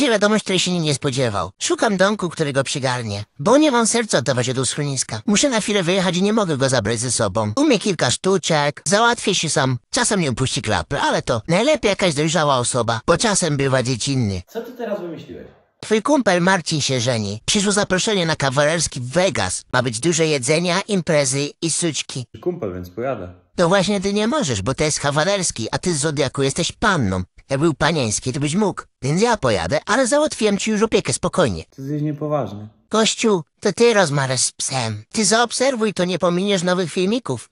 Gdzie wiadomość, której się nie nie spodziewał. Szukam domku, który go przygarnie. Bo nie mam serca oddawać się do schroniska. Muszę na chwilę wyjechać i nie mogę go zabrać ze sobą. Umie kilka sztuczek, załatwię się sam. Czasem nie upuści klapy, ale to najlepiej jakaś dojrzała osoba, bo czasem bywa dziecinny. Co ty teraz wymyśliłeś? Twój kumpel Marcin się żeni. Przyszło zaproszenie na kawalerski w Vegas. Ma być dużo jedzenia, imprezy i suczki. Kumpel, więc pojadę. To właśnie ty nie możesz, bo to jest kawalerski, a ty z Zodiaku jesteś panną. Jak był panieński, to byś mógł. Więc ja pojadę, ale załatwiłem ci już opiekę spokojnie. To jest niepoważny. Kościół, to ty rozmawiasz z psem. Ty zaobserwuj, to nie pominiesz nowych filmików.